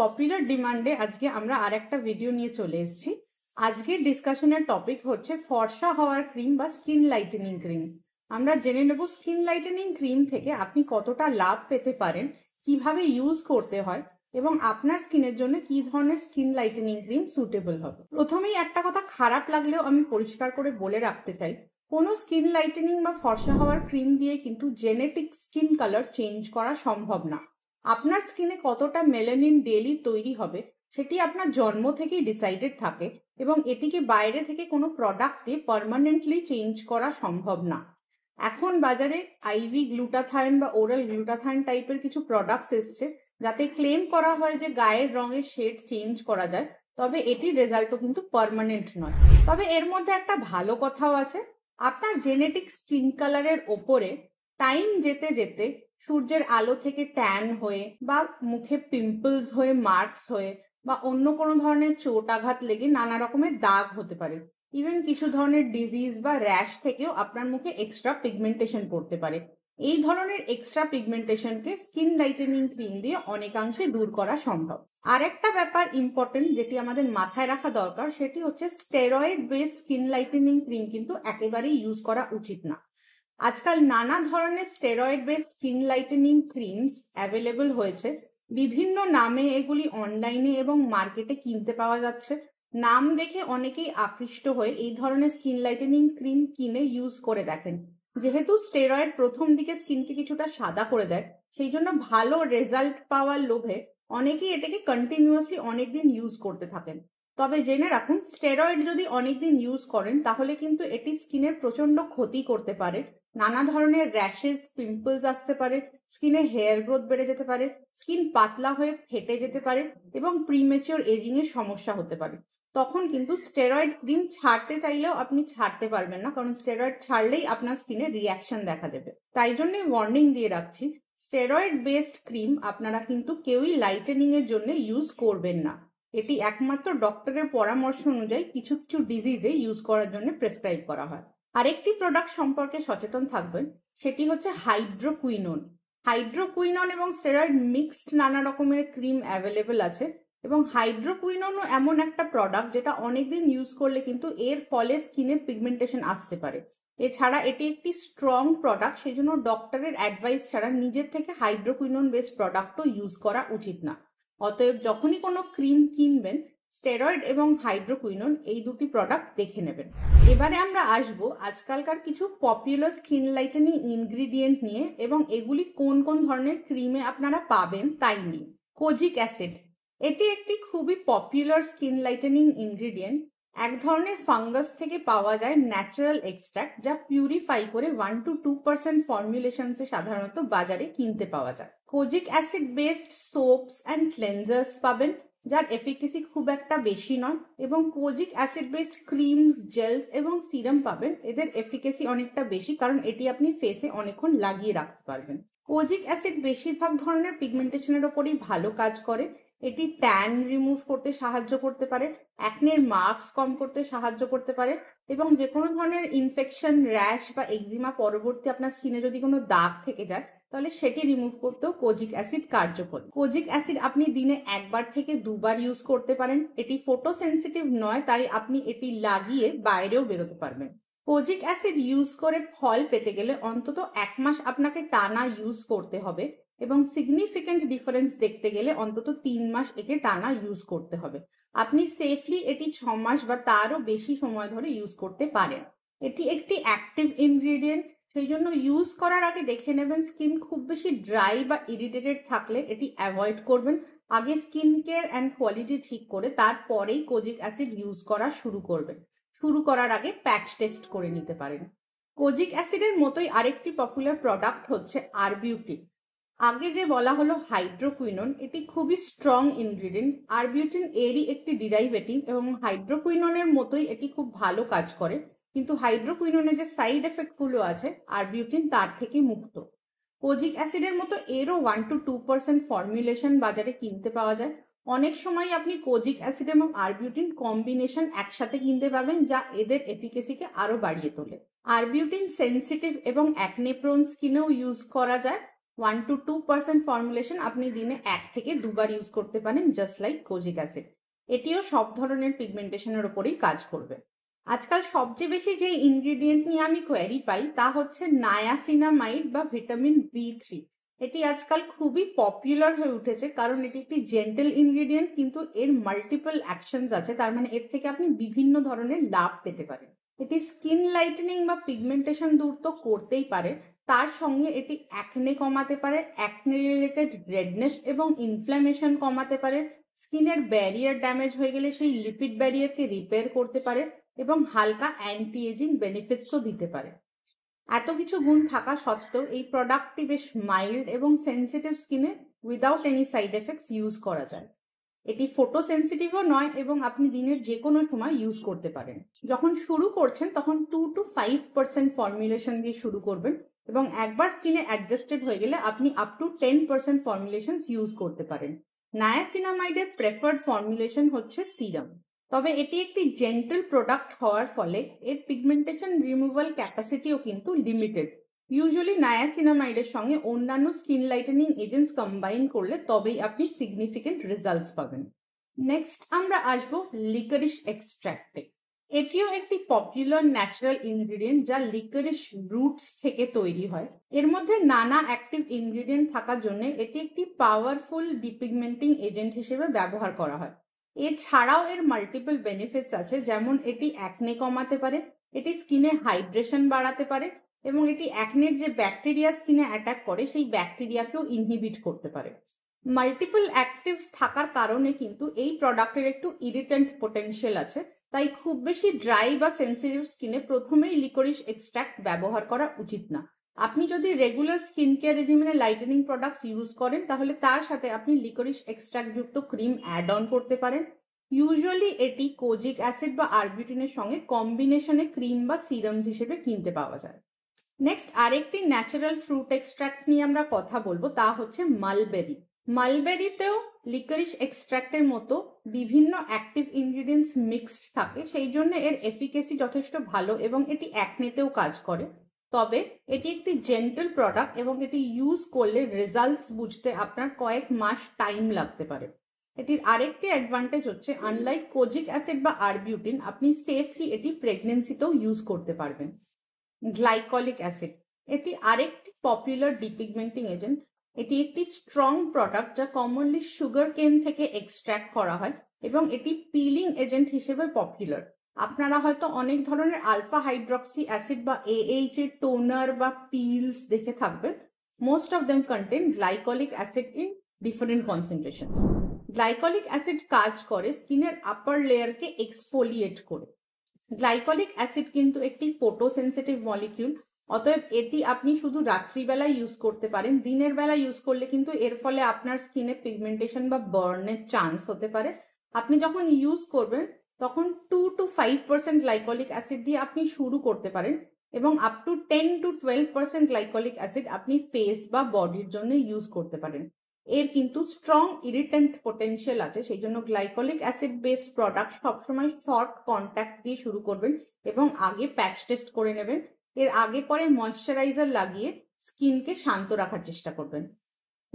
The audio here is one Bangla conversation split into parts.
পপুলার ডিমান্ডে আজকে আমরা আর একটা ভিডিও নিয়ে চলে এসেছি আজকের ডিসকাশনের টপিক হচ্ছে ফর্সা হওয়ার ক্রিম বা স্কিন লাইটেনিং ক্রিম আমরা জেনে নেব স্কিন লাইটেনিং ক্রিম থেকে আপনি কতটা লাভ পেতে পারেন কিভাবে ইউজ করতে হয় এবং আপনার স্কিনের জন্য কি ধরনের স্কিন লাইটেনিং ক্রিম সুটেবল হবে প্রথমেই একটা কথা খারাপ লাগলেও আমি পরিষ্কার করে বলে রাখতে চাই কোনো স্কিন লাইটেনিং বা ফর্সা হওয়ার ক্রিম দিয়ে কিন্তু জেনেটিক স্কিন কালার চেঞ্জ করা সম্ভব না আপনার স্কিনে কতটা মেলানিন ডেলি তৈরি হবে সেটি আপনার জন্ম থেকেই ডিসাইডেড থাকে এবং এটিকে বাইরে থেকে কোনো প্রোডাক্ট দিয়ে পারমানেন্টলি চেঞ্জ করা সম্ভব না এখন বাজারে আইভি গ্লুটাথায়ন বা ওরাল গ্লুটাথায়ন টাইপের কিছু প্রোডাক্টস এসছে যাতে ক্লেম করা হয় যে গায়ের রঙের শেড চেঞ্জ করা যায় তবে এটির রেজাল্টও কিন্তু পারমানেন্ট নয় তবে এর মধ্যে একটা ভালো কথাও আছে আপনার জেনেটিক স্কিন কালারের ওপরে টাইম যেতে যেতে সূর্যের আলো থেকে ট্যান হয়ে বা মুখে পিম্পলস হয়ে মার্কস হয়ে বা অন্য কোনো ধরনের চোট আঘাত লেগে নানা রকমের দাগ হতে পারে ইভেন কিছু ধরনের ডিজিজ বা র্যাশ থেকেও আপনার মুখে এক্সট্রা পিগমেন্টেশন পড়তে পারে এই ধরনের এক্সট্রা পিগমেন্টেশনকে স্কিন লাইটেনিং ক্রিম দিয়ে অনেকাংশে দূর করা সম্ভব আর একটা ব্যাপার ইম্পর্টেন্ট যেটি আমাদের মাথায় রাখা দরকার সেটি হচ্ছে steroid base skin lightening cream কিন্তু একেবারেই ইউজ করা উচিত না আজকাল নানা ধরনের steroid base skin lightening creams available হয়েছে বিভিন্ন নামে এগুলি অনলাইনে এবং মার্কেটে কিনতে পাওয়া যাচ্ছে নাম দেখে অনেকেই আকৃষ্ট হয়ে এই ধরনের স্কিন লাইটেনিং ক্রিম কিনে ইউজ করে দেখেন যেহেতু স্টেরয়েড প্রথম দিকে স্কিনকে কিছুটা সাদা করে দেয় সেই জন্য ভালো রেজাল্ট পাওয়ার লোভে অনেকেই এটাকে কন্টিনিউয়াসলি অনেকদিন ইউজ করতে থাকেন তবে জেনে রাখুন স্টেরয়েড যদি অনেকদিন ইউজ করেন তাহলে কিন্তু এটি স্কিনের প্রচন্ড ক্ষতি করতে পারে নানা ধরনের র্যাশেস পিম্পলস আসতে পারে স্কিনে হেয়ার গ্রোথ বেড়ে যেতে পারে স্কিন পাতলা হয়ে ফেটে যেতে পারে এবং প্রিমেচিওর এজিং এর সমস্যা হতে পারে তখন কিন্তু স্টেরয়েড ক্রিম ছাড়তে চাইলেও আপনি ছাড়তে পারবেন না কারণ স্টেরয়েড ছাড়লেই আপনার স্কিনে রিয়াকশন দেখা দেবে তাই জন্য ওয়ার্নিং দিয়ে রাখছি স্টেরয়েড বেসড ক্রিম আপনারা কিন্তু কেউই লাইটেনিং এর জন্য ইউজ করবেন না এটি একমাত্র ডক্টরের পরামর্শ অনুযায়ী কিছু কিছু ডিজিজে ইউজ করার জন্য প্রেসক্রাইব করা হয় আরেকটি প্রোডাক্ট সম্পর্কে সচেতন থাকবেন সেটি হচ্ছে হাইড্রোকুইনন হাইড্রোকুইনন এবং স্টেরয়েড মিক্সড নানা রকমের ক্রিম অ্যাভেলেবেল আছে এবং হাইড্রোকুইননও এমন একটা প্রোডাক্ট যেটা অনেকদিন ইউজ করলে কিন্তু এর ফলে স্কিনে পিগমেন্টেশন আসতে পারে এছাড়া এটি একটি স্ট্রং প্রোডাক্ট সেই জন্য ডক্টরের অ্যাডভাইস ছাড়া নিজের থেকে হাইড্রোকুইনন বেস্ট প্রোডাক্টও ইউজ করা উচিত না অতএব যখনই কোনো ক্রিম কিনবেন স্টেরয়েড এবং হাইড্রোকুইনন এই দুটি প্রোডাক্ট দেখে নেবেন এবারে আমরা আসব আজকালকার কিছু পপুলার স্কিন লাইটেনিং ইনগ্রিডিয়েন্ট নিয়ে এবং এগুলি কোন কোন ধরনের ক্রিমে আপনারা পাবেন তাই নিয়ে কোজিক অ্যাসিড এটি একটি খুবই পপুলার স্কিন লাইটেনিং ইনগ্রিডিয়েন্ট এক ধরনের ফাঙ্গাস থেকে পাওয়া যায় ন্যাচারাল এক্সট্রাক্ট যা পিউরিফাই করে ওয়ান টু টু পার্সেন্ট ফর্মুলেশনসে সাধারণত বাজারে কিনতে পাওয়া যায় kojic acid based soaps and cleansers পাবেন যার এফিকেসি খুব একটা বেশি নয় এবং kojic acid based creams gels এবং সিরাম পাবেন এদের এফিকেসি অনেকটা বেশি কারণ এটি আপনি ফেসে অনেকক্ষণ লাগিয়ে রাখতে পারবেন কোজিক অ্যাসিড বেশিরভাগ ধরনের পিগমেন্টেশনের ওপরই ভালো কাজ করে এটি ট্যান রিমুভ করতে সাহায্য করতে পারে অ্যাকনের মার্কস কম করতে সাহায্য করতে পারে এবং যে কোনো ধরনের ইনফেকশন র্যাশ বা এক্সিমা পরবর্তী আপনার স্কিনে যদি কোনো দাগ থেকে যায় তাহলে সেটি রিমুভ করতেও কোজিক অ্যাসিড কার্যকরী কোজিক অ্যাসিড আপনি দিনে একবার থেকে দুবার ইউজ করতে পারেন এটি ফোটো সেন্সিটিভ নয় তাই আপনি এটি লাগিয়ে বাইরেও বেরোতে পারবেন কোজিক অ্যাসিড ইউজ করে ফল পেতে গেলে অন্তত এক মাস আপনাকে টানা ইউজ করতে হবে এবং সিগনিফিক্যান্ট ডিফারেন্স দেখতে গেলে অন্তত তিন মাস একে টানা ইউজ করতে হবে আপনি সেফলি এটি ছ মাস বা তারও বেশি সময় ধরে ইউজ করতে পারেন এটি একটি অ্যাক্টিভ ইনগ্রিডিয়েন্ট সেই জন্য ইউজ করার আগে দেখে নেবেন স্কিন খুব বেশি ড্রাই বা ইরিটেটেড থাকলে এটি অ্যাভয়েড করবেন আগে স্কিন কেয়ার অ্যান্ড কোয়ালিটি ঠিক করে তারপরেই কোজিক অ্যাসিড ইউজ করা শুরু করবেন শুরু করার আগে প্যাচ টেস্ট করে নিতে পারেন কোজিক অ্যাসিডের মতোই আরেকটি পপুলার প্রোডাক্ট হচ্ছে আরবিউটিন আগে যে বলা হলো হাইড্রোকুইনন এটি খুবই স্ট্রং ইনগ্রিডিয়েন্ট আরবিউটিন এরই একটি ডিরাইভেটিভ এবং হাইড্রোকুইননের মতোই এটি খুব ভালো কাজ করে কিন্তু হাইড্রোকুইনোনের যে সাইড এফেক্টগুলো আছে আর বিউটিন তার থেকে মুক্ত কোজিক অ্যাসিডের মতো এরও one to two percent formulation বাজারে কিনতে পাওয়া যায় অনেক সময় আপনি কোজিক অ্যাসিড এবং আরবিউটিন কম্বিনেশন একসাথে কিনতে পাবেন যা এদের এফিকেসিকে আরও বাড়িয়ে তোলে আরবিউটিন সেন্সিটিভ এবং অ্যাকনেপ্রোন স্কিনেও ইউজ করা যায় one to two percent formulation আপনি দিনে এক থেকে দুবার ইউজ করতে পারেন জাস্ট লাইক কোজিক অ্যাসিড এটিও সব ধরনের পিগমেন্টেশনের ওপরেই কাজ করবে আজকাল সবচেয়ে বেশি যে ইনগ্রিডিয়েন্ট নিয়ে আমি কোয়ারি পাই তা হচ্ছে নায়াসিনামাইড বা ভিটামিন বি থ্রি এটি আজকাল খুবই পপুলার হয়ে উঠেছে কারণ এটি একটি জেন্টেল ইনগ্রিডিয়েন্ট কিন্তু এর মাল্টিপল অ্যাকশনস আছে তার মানে এর থেকে আপনি বিভিন্ন ধরনের লাভ পেতে পারেন এটি স্কিন লাইটনিং বা পিগমেন্টেশন দূর তো করতেই পারে তার সঙ্গে এটি অ্যাকনে কমাতে পারে অ্যাকনে রিলেটেড রেডনেস এবং ইনফ্ল্যামেশন কমাতে পারে স্কিনের ব্যারিয়ার ড্যামেজ হয়ে গেলে সেই লিপিড ব্যারিয়ারকে রিপেয়ার করতে পারে এবং হালকা অ্যান্টি এজিং বেনিফিটসও দিতে পারে এত কিছু গুণ থাকা সত্ত্বেও এই প্রোডাক্টটি বেশ মাইল্ড এবং সেন্সিটিভ স্কিনে without any side effects use করা যায় এটি ফোটো সেন্সিটিভও নয় এবং আপনি দিনের যে কোনো সময় ইউজ করতে পারেন যখন শুরু করছেন তখন two to five percent formulation দিয়ে শুরু করবেন এবং একবার স্কিনে অ্যাডজাস্টেড হয়ে গেলে আপনি up to ten percent formulation use করতে পারেন নায়াসিনামাইডের প্রেফার্ড ফর্মুলেশন হচ্ছে সিরাম তবে এটি একটি জেন্টেল প্রোডাক্ট হওয়ার ফলে এর পিগমেন্টেশন রিমুভাল ক্যাপাসিটিও কিন্তু লিমিটেড ইউজুয়ালি নায়াসিনামাইডের সঙ্গে অন্যান্য স্কিন লাইটেনিং এজেন্টস কম্বাইন করলে তবেই আপনি সিগনিফিকেন্ট রেজাল্টস পাবেন নেক্সট আমরা আসবো লিকারিশ এক্সট্র্যাক্টে এটিও একটি পপুলার ন্যাচারাল ইনগ্রিডিয়েন্ট যা লিকারিশ রুটস থেকে তৈরি হয় এর মধ্যে নানা অ্যাক্টিভ ইনগ্রিডিয়েন্ট থাকার জন্য এটি একটি পাওয়ারফুল ডিপিগমেন্টিং এজেন্ট হিসেবে ব্যবহার করা হয় এছাড়াও এর মাল্টিপল বেনিফিটস আছে যেমন এটি অ্যাকনে কমাতে পারে এটি স্কিনে হাইড্রেশন বাড়াতে পারে এবং এটি অ্যাকনের যে ব্যাকটেরিয়া স্কিনে অ্যাটাক করে সেই ব্যাকটেরিয়াকেও ইনহিবিট করতে পারে মাল্টিপল অ্যাক্টিভস থাকার কারণে কিন্তু এই প্রোডাক্টের একটু ইরিটেন্ট পোটেনশিয়াল আছে তাই খুব বেশি ড্রাই বা সেন্সিটিভ স্কিনে প্রথমেই লিকোরিশ এক্সট্র্যাক্ট ব্যবহার করা উচিত না আপনি যদি রেগুলার স্কিন কেয়ার রেজিমেনে লাইটেনিং প্রোডাক্টস ইউজ করেন তাহলে তার সাথে আপনি এক্সট্রাক্ট এক্সট্রাক্টযুক্ত ক্রিম অ্যাড অন করতে পারেন ইউজুয়ালি এটি কোজিক অ্যাসিড বা আরবিটিনের সঙ্গে কম্বিনেশনে ক্রিম বা সিরামস হিসেবে কিনতে পাওয়া যায় নেক্সট আরেকটি ন্যাচারাল ফ্রুট এক্সট্রাক্ট নিয়ে আমরা কথা বলবো তা হচ্ছে মালবেরি মালবেরিতেও লিকারিশ এক্সট্রাক্টের মতো বিভিন্ন অ্যাক্টিভ ইনগ্রিডিয়েন্টস মিক্সড থাকে সেই জন্য এর এফিকেসি যথেষ্ট ভালো এবং এটি অ্যাকনেতেও কাজ করে তবে এটি একটি জেন্টেল প্রোডাক্ট এবং এটি ইউজ করলে রেজাল্টস বুঝতে আপনার কয়েক মাস টাইম লাগতে পারে এটির আরেকটি অ্যাডভান্টেজ হচ্ছে আনলাইক কোজিক অ্যাসিড বা আরবিউটিন আপনি সেফলি এটি প্রেগনেন্সিতেও ইউজ করতে পারবেন গ্লাইকলিক অ্যাসিড এটি আরেকটি পপুলার ডিপিগমেন্টিং এজেন্ট এটি একটি স্ট্রং প্রোডাক্ট যা কমনলি সুগার কেন থেকে এক্সট্র্যাক্ট করা হয় এবং এটি পিলিং এজেন্ট হিসেবে পপুলার আপনারা হয়তো অনেক ধরনের আলফা হাইড্রক্সি অ্যাসিড বা এএইচ এর টোনার বা পিলস দেখে থাকবেন most of them contain glycolic acid in different concentration glycolic acid কাজ করে স্কিনের আপার লেয়ারকে এক্সফোলিয়েট করে গ্লাইকলিক অ্যাসিড কিন্তু একটি ফোটোসেন্সিটিভ মলিকিউল অতএব এটি আপনি শুধু রাত্রিবেলা ইউজ করতে পারেন দিনের বেলা ইউজ করলে কিন্তু এর ফলে আপনার স্কিনে পিগমেন্টেশন বা বার্নের চান্স হতে পারে আপনি যখন ইউজ করবেন তখন two to five percent glycolic acid দিয়ে আপনি শুরু করতে পারেন এবং up to ten to twelve percent glycolic acid আপনি ফেস বা বডির জন্য ইউজ করতে পারেন এর কিন্তু স্ট্রং ইরিটেন্ট পোটেনশিয়াল আছে সেই জন্য গ্লাইকলিক অ্যাসিড বেসড প্রোডাক্ট সবসময় শর্ট কন্ট্যাক্ট দিয়ে শুরু করবেন এবং আগে প্যাচ টেস্ট করে নেবেন এর আগে পরে ময়শ্চারাইজার লাগিয়ে স্কিনকে শান্ত রাখার চেষ্টা করবেন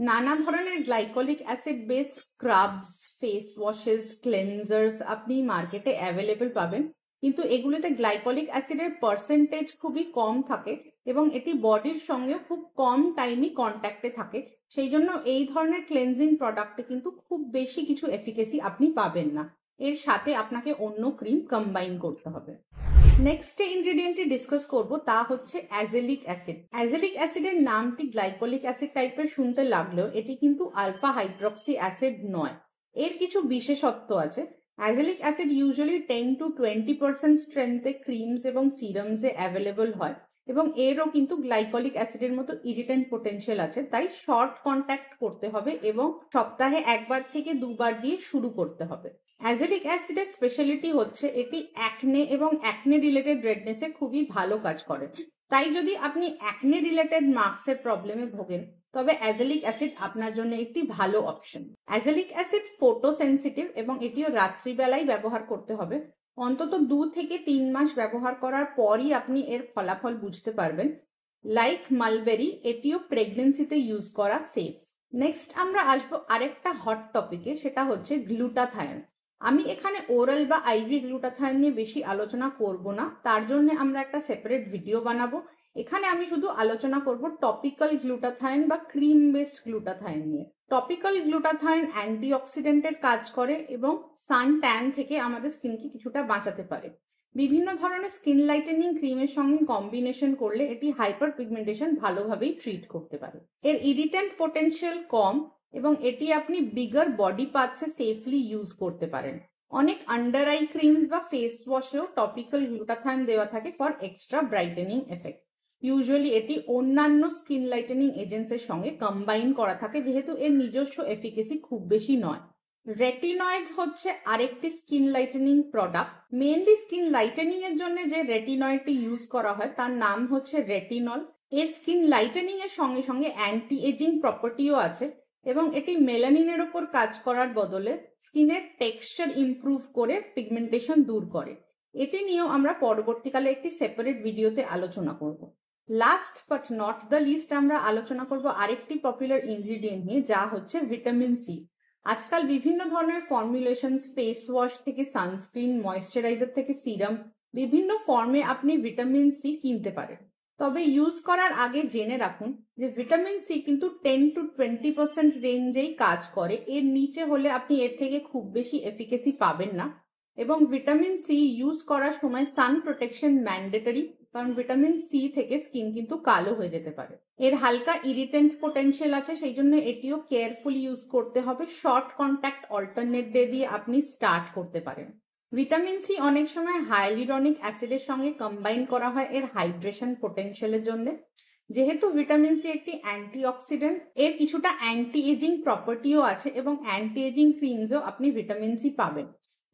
নানা ধরনের glycolic acid base scrubs face washes cleansers আপনি মার্কেটে অ্যাভেলেবেল পাবেন কিন্তু এগুলোতে গ্লাইকোলিক অ্যাসিডের পার্সেন্টেজ খুবই কম থাকে এবং এটি বডির সঙ্গেও খুব কম টাইমই কন্ট্যাক্টে থাকে সেই জন্য এই ধরনের ক্লেনজিং প্রোডাক্টে কিন্তু খুব বেশি কিছু এফিকেসি আপনি পাবেন না এর সাথে আপনাকে অন্য ক্রিম কম্বাইন করতে হবে নেক্সট যে ইনগ্রিডিয়েন্টটি ডিসকাস করব তা হচ্ছে অ্যাজেলিক অ্যাসিড অ্যাজেলিক অ্যাসিডের নামটি গ্লাইকোলিক অ্যাসিড টাইপের শুনতে লাগলেও এটি কিন্তু আলফা হাইড্রক্সি অ্যাসিড নয় এর কিছু বিশেষত্ব আছে azelaic acid usually ten to twenty percent স্ট্রেংথে ক্রিমস এবং সিরামসে অ্যাভেলেবল হয় এবং এরও কিন্তু গ্লাইকলিক অ্যাসিডের মতো ইরিটেন্ট পোটেনশিয়াল আছে তাই শর্ট কন্ট্যাক্ট করতে হবে এবং সপ্তাহে একবার থেকে দুবার দিয়ে শুরু করতে হবে অ্যাজেলিক অ্যাসিডের স্পেশালিটি হচ্ছে এটি অ্যাকনে এবং অ্যাকনে রিলেটেড রেডনেসে খুবই ভালো কাজ করে তাই যদি আপনি অ্যাকনে রিলেটেড মার্কসের প্রবলেমে ভোগেন তবে অ্যাজেলিক অ্যাসিড আপনার জন্য একটি ভালো option azelaic acid photo sensitive এবং এটিও রাত্রিবেলায় ব্যবহার করতে হবে অন্তত দু থেকে তিন মাস ব্যবহার করার পরই আপনি এর ফলাফল বুঝতে পারবেন লাইক মালবেরি এটিও প্রেগনেন্সিতে ইউজ করা সেফ নেক্সট আমরা আসবো আরেকটা হট টপিকে সেটা হচ্ছে গ্লুটাথায়ন আমি এখানে ওরাল বা আইভি গ্লুটাথায়ন নিয়ে বেশি আলোচনা করব না তার জন্য আমরা একটা সেপারেট ভিডিও বানাবো এখানে আমি শুধু আলোচনা করব টপিক্যাল গ্লুটাথায়ন বা ক্রিম বেসড গ্লুটাথায়ন নিয়ে টপিক্যাল গ্লুটাথায়ন অ্যান্টিঅক্সিডেন্টের কাজ করে এবং সান ট্যান থেকে আমাদের স্কিনকে কিছুটা বাঁচাতে পারে বিভিন্ন ধরনের স্কিন লাইটেনিং ক্রিমের সঙ্গে কম্বিনেশন করলে এটি হাইপার পিগমেন্টেশন ভালোভাবেই ট্রিট করতে পারে এর ইরিটেন্ট পোটেনশিয়াল কম এবং এটি আপনি বিগার বডি পার্টসে সেফলি ইউজ করতে পারেন অনেক আন্ডার আই ক্রিমস বা ফেস ওয়াশেও টপিক্যাল গ্লুটাথাইন দেওয়া থাকে for extra brightening effect usually এটি অন্যান্য স্কিন লাইটেনিং এজেন্টসের সঙ্গে কম্বাইন করা থাকে যেহেতু এর নিজস্ব এফিকেসি খুব বেশি নয় রেটিনয়েডস হচ্ছে আরেকটি skin lightening product mainly skin lightening এর জন্য যে রেটিনয়েডটি ইউজ করা হয় তার নাম হচ্ছে রেটিনল এর স্কিন লাইটেনিং এর সঙ্গে সঙ্গে অ্যান্টি এজিং প্রপার্টিও আছে এবং এটি মেলানিনের ওপর কাজ করার বদলে স্কিনের টেক্সচার ইমপ্রুভ করে পিগমেন্টেশন দূর করে এটি নিয়েও আমরা পরবর্তীকালে একটি সেপারেট ভিডিওতে আলোচনা করব last but not the least আমরা আলোচনা করব আরেকটি পপুলার ইনগ্রিডিয়েন্ট নিয়ে যা হচ্ছে ভিটামিন সি আজকাল বিভিন্ন ধরনের ফর্মুলেশন ফেস ওয়াশ থেকে সানস্ক্রিন ময়শ্চারাইজার থেকে সিরাম বিভিন্ন ফর্মে আপনি ভিটামিন সি কিনতে পারেন তবে ইউজ করার আগে জেনে রাখুন যে ভিটামিন সি কিন্তু টেন টু টোয়েন্টি পার্সেন্ট রেঞ্জেই কাজ করে এর নিচে হলে আপনি এর থেকে খুব বেশি এফিকেসি পাবেন না এবং ভিটামিন সি ইউজ করার সময় সান প্রোটেকশন ম্যান্ডেটরি কারণ ভিটামিন সি থেকে স্কিন কিন্তু কালো হয়ে যেতে পারে এর হালকা ইরিটেন্ট পোটেন্সিয়াল আছে সেই জন্য এটিও কেয়ারফুলি ইউজ করতে হবে শর্ট কন্ট্যাক্ট অল্টারনেট ডে দিয়ে আপনি স্টার্ট করতে পারেন ভিটামিন সি অনেক সময় হাইলিরনিক অ্যাসিডের সঙ্গে কম্বাইন করা হয় এর হাইড্রেশন পোটেনশিয়ালের জন্য যেহেতু ভিটামিন সি একটি অ্যান্টি অক্সিডেন্ট এর কিছুটা অ্যান্টি এজিং প্রপার্টিও আছে এবং অ্যান্টি এজিং ক্রিমসও আপনি ভিটামিন সি পাবেন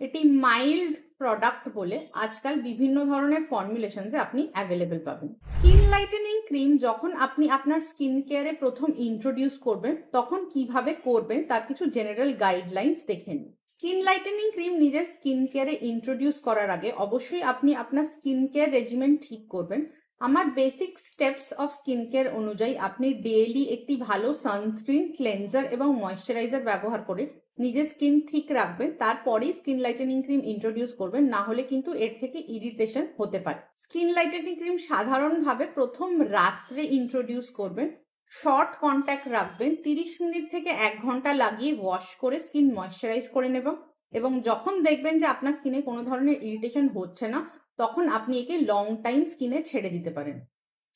এটি মাইল্ড প্রোডাক্ট বলে আজকাল বিভিন্ন ধরনের ফর্মুলেশনসে আপনি অ্যাভেলেবেল পাবেন স্কিন লাইটেনিং ক্রিম যখন আপনি আপনার স্কিন কেয়ারে প্রথম ইন্ট্রোডিউস করবেন তখন কিভাবে করবেন তার কিছু জেনারেল গাইডলাইন্স দেখে নিন স্কিন লাইটেনিং ক্রিম নিজের স্কিন কেয়ারে ইন্ট্রোডিউস করার আগে অবশ্যই আপনি আপনার স্কিন কেয়ার রেজিমেন ঠিক করবেন আমার basic steps of skin care অনুযায়ী আপনি ডেইলি একটি ভালো সানস্ক্রিন ক্লেন্সার এবং ময়শ্চারাইজার ব্যবহার করে নিজের স্কিন ঠিক রাখবেন তারপরেই স্কিন লাইটেনিং ক্রিম ইন্ট্রোডিউস করবেন না হলে কিন্তু এর থেকে ইরিটেশন হতে পারে স্কিন লাইটেনিং ক্রিম সাধারণভাবে প্রথম রাত্রে ইন্ট্রোডিউস করবেন শর্ট কন্ট্যাক্ট রাখবেন তিরিশ মিনিট থেকে এক ঘন্টা লাগিয়ে ওয়াশ করে স্কিন ময়শ্চারাইজ করে নেব এবং যখন দেখবেন যে আপনার স্কিনে কোনো ধরনের ইরিটেশন হচ্ছে না তখন আপনি একে লং টাইম স্কিনে ছেড়ে দিতে পারেন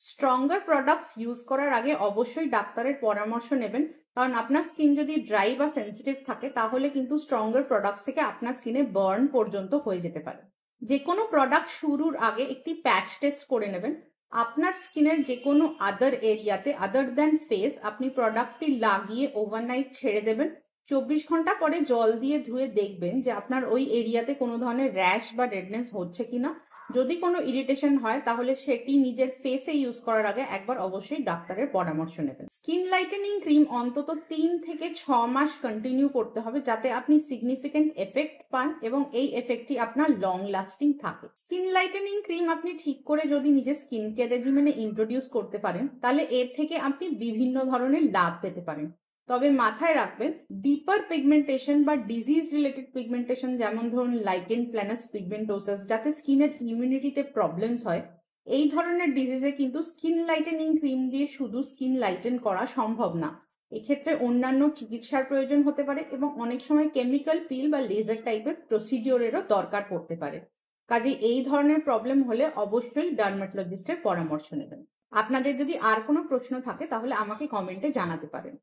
স্ট্রঙ্গার প্রোডাক্টস ইউজ করার আগে অবশ্যই ডাক্তারের পরামর্শ নেবেন কারণ আপনার স্কিন যদি ড্রাই বা সেন্সিটিভ থাকে তাহলে কিন্তু স্ট্রঙ্গার প্রোডাক্টস থেকে আপনার স্কিনে বার্ন পর্যন্ত হয়ে যেতে পারে যে কোনো প্রোডাক্ট শুরুর আগে একটি প্যাচ টেস্ট করে নেবেন আপনার স্কিনের যে কোনো আদার এরিয়াতে আদার দেন ফেস আপনি প্রোডাক্টটি লাগিয়ে ওভারনাইট ছেড়ে দেবেন চব্বিশ ঘন্টা পরে জল দিয়ে ধুয়ে দেখবেন যে আপনার ওই এরিয়াতে কোনো ধরনের র্যাশ বা রেডনেস হচ্ছে কিনা যদি কোনো ইরিটেশন হয় তাহলে সেটি নিজের ফেসে ইউজ করার আগে একবার অবশ্যই ডাক্তারের পরামর্শ নেবেন স্কিন লাইটেনিং ক্রিম অন্তত তিন থেকে ছ মাস কন্টিনিউ করতে হবে যাতে আপনি সিগনিফিকেন্ট এফেক্ট পান এবং এই এফেক্টটি আপনার লং লাস্টিং থাকে স্কিন লাইটেনিং ক্রিম আপনি ঠিক করে যদি নিজের স্কিন কেয়ার রেজিমেনে ইন্ট্রোডিউস করতে পারেন তাহলে এর থেকে আপনি বিভিন্ন ধরনের লাভ পেতে পারেন তবে মাথায় রাখবেন ডিপার পিগমেন্টেশন বা ডিজিজ রিলেটেড পিগমেন্টেশন যেমন ধরুন লাইকেন প্ল্যানাস পিগমেন্টোসাস যাতে স্কিনের ইমিউনিটিতে প্রবলেমস হয় এই ধরনের ডিজিজে কিন্তু স্কিন লাইটেনিং ক্রিম দিয়ে শুধু স্কিন লাইটেন করা সম্ভব না এক্ষেত্রে অন্যান্য চিকিৎসার প্রয়োজন হতে পারে এবং অনেক সময় কেমিক্যাল পিল বা লেজার টাইপের প্রসিডিওরেরও দরকার পড়তে পারে কাজে এই ধরনের প্রবলেম হলে অবশ্যই ডার্মাটোলজিস্টের পরামর্শ নেবেন আপনাদের যদি আর কোনো প্রশ্ন থাকে তাহলে আমাকে কমেন্টে জানাতে পারেন